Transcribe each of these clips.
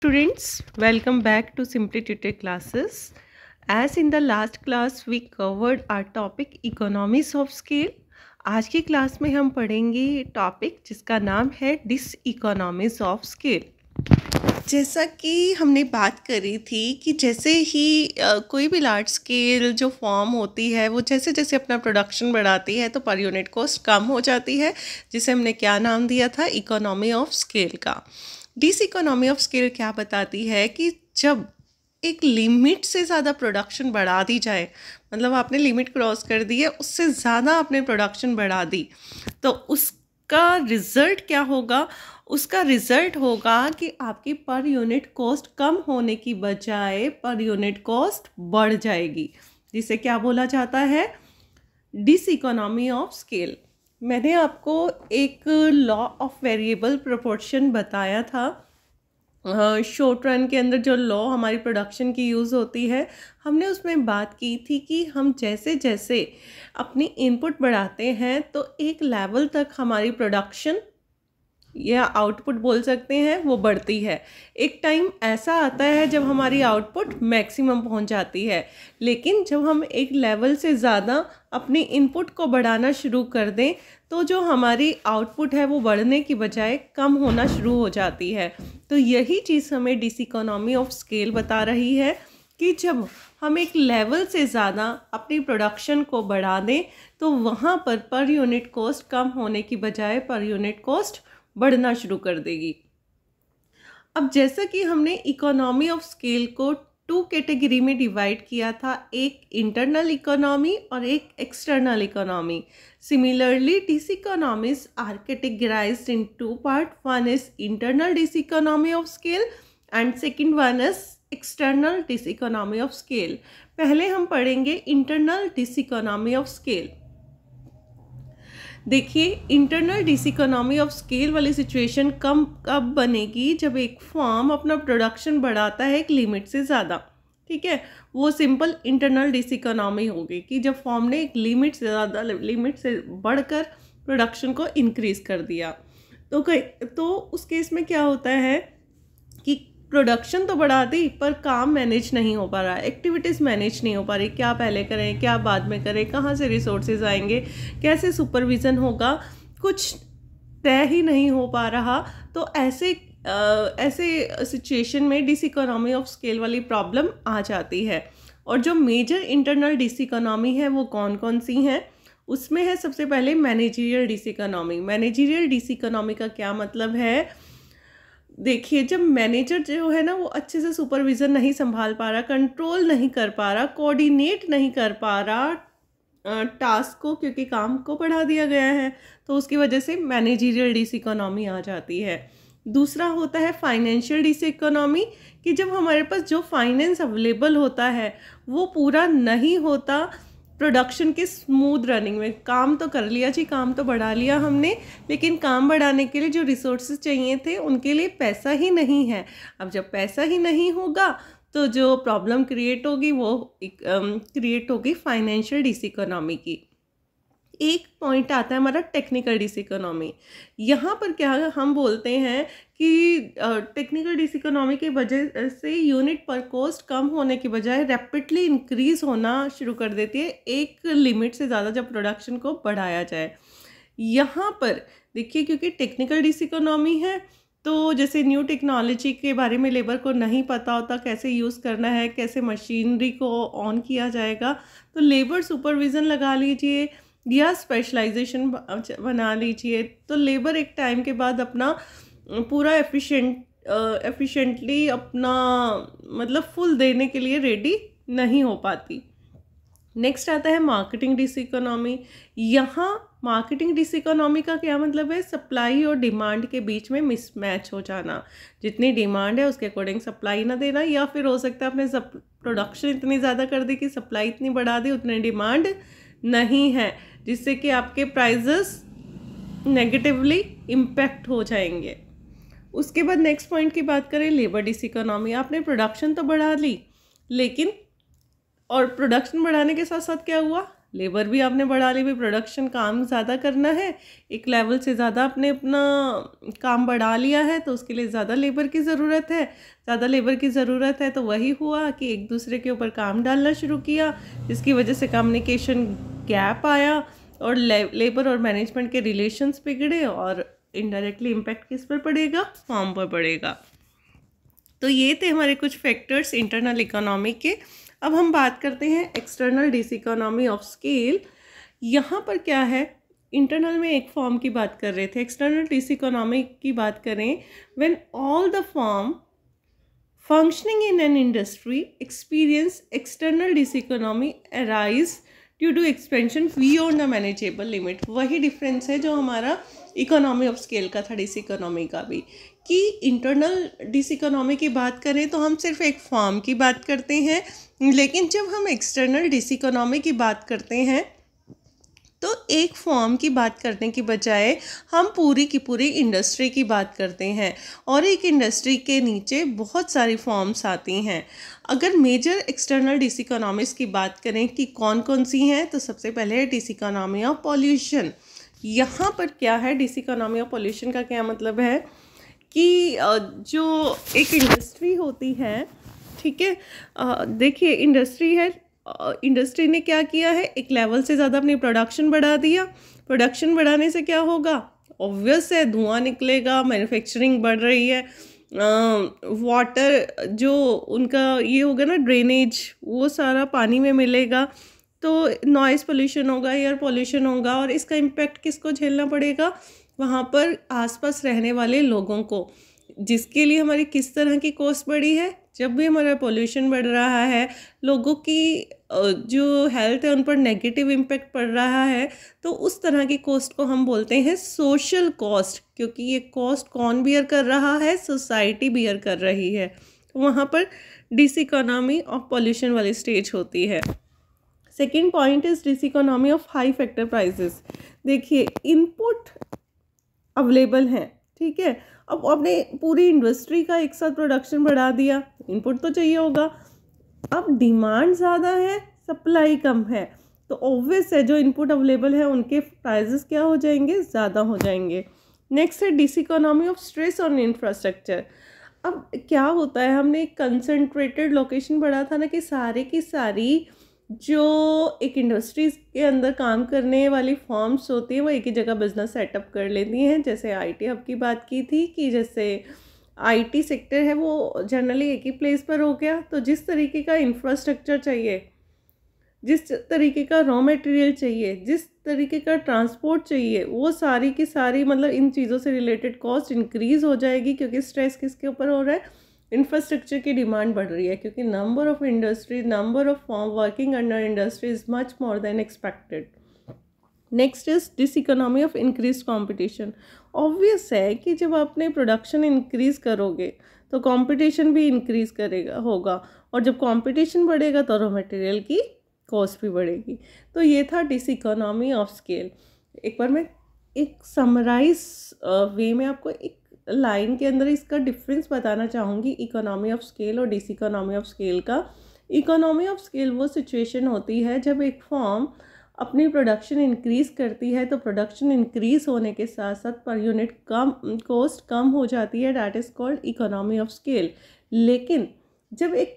Students, welcome back to Simply Tutor classes. As in the last class, we covered our topic economies of scale. आज की class में हम पढ़ेंगे topic जिसका नाम है डिस इकोनॉमीज ऑफ स्केल जैसा कि हमने बात करी थी कि जैसे ही कोई भी लार्ज स्केल जो फॉर्म होती है वो जैसे जैसे अपना प्रोडक्शन बढ़ाती है तो पर यूनिट कॉस्ट कम हो जाती है जिसे हमने क्या नाम दिया था इकोनॉमी ऑफ स्केल का डिस इकोनॉमी ऑफ स्केल क्या बताती है कि जब एक लिमिट से ज़्यादा प्रोडक्शन बढ़ा दी जाए मतलब आपने लिमिट क्रॉस कर दी है उससे ज़्यादा आपने प्रोडक्शन बढ़ा दी तो उसका रिज़ल्ट क्या होगा उसका रिज़ल्ट होगा कि आपकी पर यूनिट कॉस्ट कम होने की बजाय पर यूनिट कॉस्ट बढ़ जाएगी जिसे क्या बोला जाता है डिस इकोनॉमी ऑफ स्केल मैंने आपको एक लॉ ऑफ वेरिएबल प्रोपोर्शन बताया था शॉर्ट रन के अंदर जो लॉ हमारी प्रोडक्शन की यूज़ होती है हमने उसमें बात की थी कि हम जैसे जैसे अपनी इनपुट बढ़ाते हैं तो एक लेवल तक हमारी प्रोडक्शन या आउटपुट बोल सकते हैं वो बढ़ती है एक टाइम ऐसा आता है जब हमारी आउटपुट मैक्सिमम पहुंच जाती है लेकिन जब हम एक लेवल से ज़्यादा अपने इनपुट को बढ़ाना शुरू कर दें तो जो हमारी आउटपुट है वो बढ़ने की बजाय कम होना शुरू हो जाती है तो यही चीज़ हमें डिस इकोनॉमी ऑफ स्केल बता रही है कि जब हम एक लेवल से ज़्यादा अपनी प्रोडक्शन को बढ़ा दें तो वहाँ पर पर यूनिट कॉस्ट कम होने की बजाय पर यूनिट कॉस्ट बढ़ना शुरू कर देगी अब जैसा कि हमने इकोनॉमी ऑफ स्केल को टू कैटेगरी में डिवाइड किया था एक इंटरनल इकोनॉमी और एक external economy similarly diseconomies are categorise in two part one is internal diseconomy of scale and second one is external diseconomy of scale पहले हम पढ़ेंगे internal diseconomy of scale देखिए internal diseconomy of scale वाली situation कम कब बनेगी जब एक फॉर्म अपना प्रोडक्शन बढ़ाता है एक लिमिट से ज़्यादा ठीक है वो सिंपल इंटरनल डिस इकोनॉमी होगी कि जब फॉर्म ने एक लिमिट से ज़्यादा लिमिट से बढ़कर प्रोडक्शन को इनक्रीज़ कर दिया तो कई तो उस केस में क्या होता है प्रोडक्शन तो बढ़ा दी पर काम मैनेज नहीं हो पा रहा है एक्टिविटीज़ मैनेज नहीं हो पा रही क्या पहले करें क्या बाद में करें कहाँ से रिसोर्सेज आएंगे कैसे सुपरविज़न होगा कुछ तय ही नहीं हो पा रहा तो ऐसे आ, ऐसे सिचुएशन में डिस इकोनॉमी ऑफ स्केल वाली प्रॉब्लम आ जाती है और जो मेजर इंटरनल डिस इकोनॉमी है वो कौन कौन सी हैं उसमें है सबसे पहले managerial diseconomy managerial diseconomy का क्या मतलब है देखिए जब मैनेजर जो है ना वो अच्छे से सुपरविज़न नहीं संभाल पा रहा कंट्रोल नहीं कर पा रहा कोऑर्डिनेट नहीं कर पा रहा टास्क को क्योंकि काम को बढ़ा दिया गया है तो उसकी वजह से मैनेजरियल डिस इकोनॉमी आ जाती है दूसरा होता है फाइनेंशियल डिस इकोनॉमी कि जब हमारे पास जो फाइनेंस अवेलेबल होता है वो पूरा नहीं होता प्रोडक्शन के स्मूथ रनिंग में काम तो कर लिया जी काम तो बढ़ा लिया हमने लेकिन काम बढ़ाने के लिए जो रिसोर्सेज चाहिए थे उनके लिए पैसा ही नहीं है अब जब पैसा ही नहीं होगा तो जो प्रॉब्लम क्रिएट होगी वो क्रिएट होगी फाइनेंशियल डिस इकोनॉमी की एक पॉइंट आता है हमारा टेक्निकल डिस इकोनॉमी यहाँ पर क्या हम बोलते हैं कि टेक्निकल डिस इकोनॉमी की वजह से यूनिट पर कॉस्ट कम होने की बजाय रैपिडली इंक्रीज होना शुरू कर देती है एक लिमिट से ज़्यादा जब प्रोडक्शन को बढ़ाया जाए यहाँ पर देखिए क्योंकि टेक्निकल डिस इकोनॉमी है तो जैसे न्यू टेक्नोलॉजी के बारे में लेबर को नहीं पता होता कैसे यूज़ करना है कैसे मशीनरी को ऑन किया जाएगा तो लेबर सुपरविज़न लगा लीजिए या स्पेशलाइजेशन बना लीजिए तो लेबर एक टाइम के बाद अपना पूरा एफिशिएंट एफिशिएंटली अपना मतलब फुल देने के लिए रेडी नहीं हो पाती नेक्स्ट आता है मार्केटिंग डिस इकोनॉमी यहाँ मार्केटिंग डिस इकोनॉमी का क्या मतलब है सप्लाई और डिमांड के बीच में मिसमैच हो जाना जितनी डिमांड है उसके अकॉर्डिंग सप्लाई ना देना या फिर हो सकता है अपने प्रोडक्शन इतनी ज़्यादा कर दी कि सप्लाई इतनी बढ़ा दी उतनी डिमांड नहीं है जिससे कि आपके प्राइजेस नेगेटिवली इम्पैक्ट हो जाएंगे उसके बाद नेक्स्ट पॉइंट की बात करें लेबर डिस इकोनॉमी आपने प्रोडक्शन तो बढ़ा ली लेकिन और प्रोडक्शन बढ़ाने के साथ साथ क्या हुआ लेबर भी आपने बढ़ा ली भाई प्रोडक्शन काम ज़्यादा करना है एक लेवल से ज़्यादा आपने अपना काम बढ़ा लिया है तो उसके लिए ज़्यादा लेबर की ज़रूरत है ज़्यादा लेबर की ज़रूरत है तो वही हुआ कि एक दूसरे के ऊपर काम डालना शुरू किया जिसकी वजह से कम्युनिकेशन गैप आया और लेबर और मैनेजमेंट के रिलेशंस बिगड़े और इनडायरेक्टली इम्पैक्ट किस पर पड़ेगा फॉर्म पर पड़ेगा तो ये थे हमारे कुछ फैक्टर्स इंटरनल इकोनॉमी के अब हम बात करते हैं external diseconomy of scale यहाँ पर क्या है इंटरनल में एक फॉर्म की बात कर रहे थे एक्सटर्नल डिस इकोनॉमी की बात करें when all the firm functioning in an industry experience external diseconomy arise due to expansion वी ओर द मैनेजेबल लिमिट वही डिफरेंस है जो हमारा इकोनॉमी ऑफ स्केल का था डिस इकोनॉमी का भी कि इंटरनल डिस इकोनॉमी की बात करें तो हम सिर्फ एक फॉर्म की बात करते हैं लेकिन जब हम एक्सटर्नल डिस इकोनॉमी की बात करते हैं तो एक फॉर्म की बात करने की बजाय हम पूरी की पूरी इंडस्ट्री की बात करते हैं और एक इंडस्ट्री के नीचे बहुत सारी फॉर्म्स आती हैं अगर मेजर एक्सटर्नल डिस इकोनॉमिक्स की बात करें कि कौन कौन सी हैं तो सबसे पहले डिस इकोनॉमी ऑफ पॉल्यूशन यहाँ पर क्या है डिस इकोनॉमी ऑफ पॉल्यूशन का क्या मतलब है कि जो एक इंडस्ट्री होती है ठीक है देखिए इंडस्ट्री है इंडस्ट्री ने क्या किया है एक लेवल से ज़्यादा अपनी प्रोडक्शन बढ़ा दिया प्रोडक्शन बढ़ाने से क्या होगा ऑब्वियस है धुआं निकलेगा मैन्युफैक्चरिंग बढ़ रही है वाटर जो उनका ये होगा ना ड्रेनेज वो सारा पानी में मिलेगा तो नॉइज़ पोल्यूशन होगा एयर पोल्यूशन होगा और इसका इम्पैक्ट किसको झेलना पड़ेगा वहाँ पर आसपास रहने वाले लोगों को जिसके लिए हमारी किस तरह की कॉस्ट बढ़ी है जब भी हमारा पोल्यूशन बढ़ रहा है लोगों की जो हेल्थ है उन पर नेगेटिव इम्पैक्ट पड़ रहा है तो उस तरह की कॉस्ट को हम बोलते हैं सोशल कॉस्ट क्योंकि ये कॉस्ट कौन बियर कर रहा है सोसाइटी बियर कर रही है तो वहाँ पर डिस इकोनॉमी ऑफ पॉल्यूशन वाली स्टेज होती है second point is diseconomy of high factor prices देखिए इनपुट अवेलेबल हैं ठीक है अब आपने पूरी इंडस्ट्री का एक साथ प्रोडक्शन बढ़ा दिया इनपुट तो चाहिए होगा अब डिमांड ज़्यादा है सप्लाई कम है तो ऑब्वियस है जो इनपुट अवेलेबल है उनके प्राइजेस क्या हो जाएंगे ज़्यादा हो जाएंगे नेक्स्ट है diseconomy of stress on infrastructure अब क्या होता है हमने एक कंसनट्रेटेड लोकेशन बढ़ा था ना कि सारे की सारी जो एक इंडस्ट्रीज़ के अंदर काम करने वाली फॉर्म्स होती हैं वो एक ही जगह बिज़नेस सेटअप कर लेती हैं जैसे आईटी हब की बात की थी कि जैसे आईटी सेक्टर है वो जनरली एक ही प्लेस पर हो गया तो जिस तरीके का इंफ्रास्ट्रक्चर चाहिए जिस तरीके का रॉ मटेरियल चाहिए जिस तरीके का ट्रांसपोर्ट चाहिए वो सारी की सारी मतलब इन चीज़ों से रिलेटेड कॉस्ट इंक्रीज़ हो जाएगी क्योंकि स्ट्रेस किसके ऊपर हो रहा है इंफ्रास्ट्रक्चर की डिमांड बढ़ रही है क्योंकि number of industry number of working under industry is much more than expected next is diseconomy of increase competition obvious है कि जब आपने प्रोडक्शन इंक्रीज करोगे तो कॉम्पिटिशन भी इंक्रीज करेगा होगा और जब कॉम्पिटिशन बढ़ेगा तो रॉ मटेरियल की कॉस्ट भी बढ़ेगी तो ये था डिस इकोनॉमी ऑफ स्केल एक बार मैं एक समराइज वे में आपको एक लाइन के अंदर इसका डिफरेंस बताना चाहूँगी इकोनॉमी ऑफ स्केल और डिस इकोनॉमी ऑफ स्केल का इकोनॉमी ऑफ स्केल वो सिचुएशन होती है जब एक फॉर्म अपनी प्रोडक्शन इंक्रीज़ करती है तो प्रोडक्शन इंक्रीज़ होने के साथ साथ पर यूनिट कम कॉस्ट कम हो जाती है that is called economy of scale लेकिन जब एक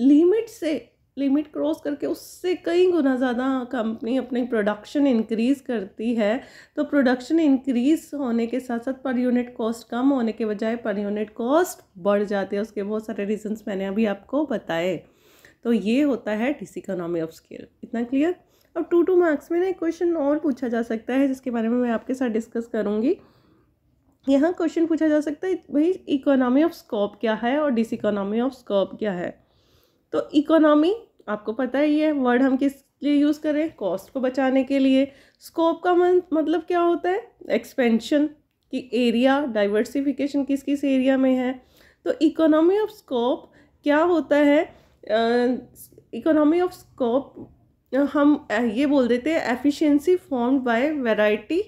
लिमिट से लिमिट क्रॉस करके उससे कई गुना ज़्यादा कंपनी अपनी प्रोडक्शन इंक्रीज़ करती है तो प्रोडक्शन इंक्रीज़ होने के साथ साथ पर यूनिट कॉस्ट कम होने के बजाय पर यूनिट कॉस्ट बढ़ जाती है उसके बहुत सारे रीजंस मैंने अभी आपको बताए तो ये होता है डिस इकोनॉमी ऑफ स्केल इतना क्लियर अब टू टू मार्क्स में ना एक क्वेश्चन और पूछा जा सकता है जिसके बारे में मैं आपके साथ डिस्कस करूँगी यहाँ क्वेश्चन पूछा जा सकता है भाई इकोनॉमी ऑफ स्कोप क्या है और डिस इकोनॉमी ऑफ स्कोप क्या है तो इकोनॉमी आपको पता ही है वर्ड हम किस लिए यूज़ करें कॉस्ट को बचाने के लिए स्कोप का मन मतलब क्या होता है एक्सपेंशन कि एरिया डाइवर्सिफिकेशन किस किस एरिया में है तो इकोनॉमी ऑफ स्कोप क्या होता है इकोनॉमी ऑफ स्कोप हम ये बोल देते हैं efficiency from by variety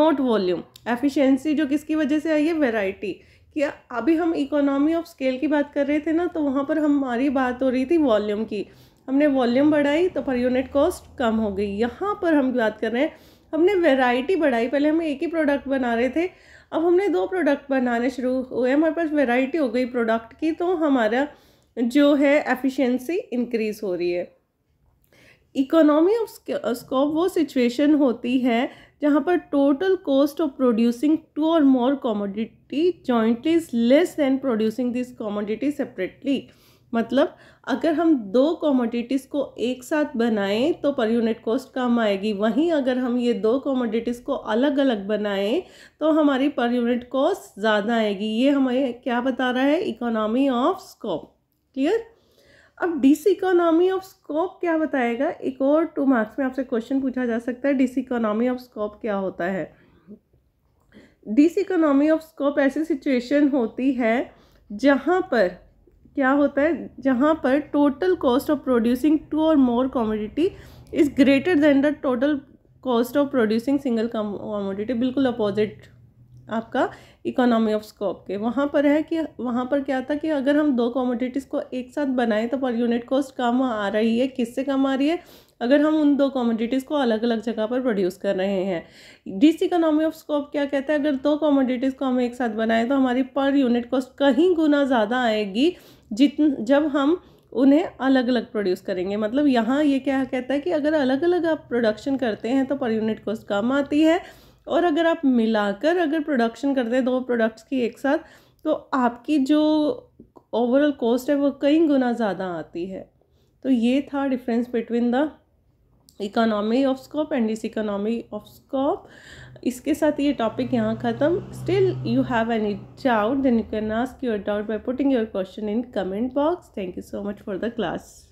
not volume efficiency जो किसकी वजह से आई है वैरायटी क्या अभी हम इकोनॉमी ऑफ स्केल की बात कर रहे थे ना तो वहाँ पर हमारी बात हो रही थी वॉल्यूम की हमने वॉल्यूम बढ़ाई तो पर यूनिट कॉस्ट कम हो गई यहाँ पर हम बात कर रहे हैं हमने वेराइटी बढ़ाई पहले हम एक ही प्रोडक्ट बना रहे थे अब हमने दो प्रोडक्ट बनाने शुरू हुए हमारे पास वेराइटी हो गई प्रोडक्ट की तो हमारा जो है एफिशिएंसी इंक्रीज़ हो रही है इकोनॉमी ऑफ स्कोप वो सिचुएशन होती है जहाँ पर total cost of producing two और more commodity jointly is less than producing this commodity separately मतलब अगर हम दो कॉमोडिटीज़ को एक साथ बनाएं तो पर यूनिट कॉस्ट कम आएगी वहीं अगर हम ये दो कॉमोडिटीज़ को अलग अलग बनाएं तो हमारी पर यूनिट कॉस्ट ज़्यादा आएगी ये हमें क्या बता रहा है इकोनॉमी ऑफ स्कोप क्लियर अब डिस इकोनॉमी ऑफ स्कोप क्या बताएगा एक और टू मार्क्स में आपसे क्वेश्चन पूछा जा सकता है डिस इकोनॉमी ऑफ स्कोप क्या होता है डिस इकोनॉमी ऑफ स्कोप ऐसी सिचुएशन होती है जहाँ पर क्या होता है जहाँ पर total cost of producing two और more commodity is greater than the total cost of producing single commodity बिल्कुल अपोजिट आपका इकोनॉमी ऑफ स्कोप के वहाँ पर है कि वहाँ पर क्या था कि अगर हम दो कॉमोडिटीज़ को एक साथ बनाएं तो पर यूनिट कॉस्ट कम आ रही है किससे कम आ रही है अगर हम उन दो कॉमोडिटीज़ को अलग अलग जगह पर प्रोड्यूस कर रहे हैं डिस इकोनॉमी ऑफ स्कोप क्या कहता है अगर दो कॉमोडिटीज़ को हम एक साथ बनाएं तो हमारी पर यूनिट कॉस्ट कहीं गुना ज़्यादा आएगी जितन जब हम उन्हें अलग अलग प्रोड्यूस करेंगे मतलब यहाँ ये क्या कहता है कि अगर अलग अलग आप प्रोडक्शन करते हैं तो पर यूनिट कॉस्ट कम आती है और अगर आप मिलाकर अगर प्रोडक्शन करते हैं दो प्रोडक्ट्स की एक साथ तो आपकी जो ओवरऑल कॉस्ट है वो कई गुना ज़्यादा आती है तो ये था difference between the economy of scope and diseconomy of scope इसके साथ ये टॉपिक यहाँ ख़त्म still you have any doubt then you can ask your doubt by putting your question in comment box thank you so much for the class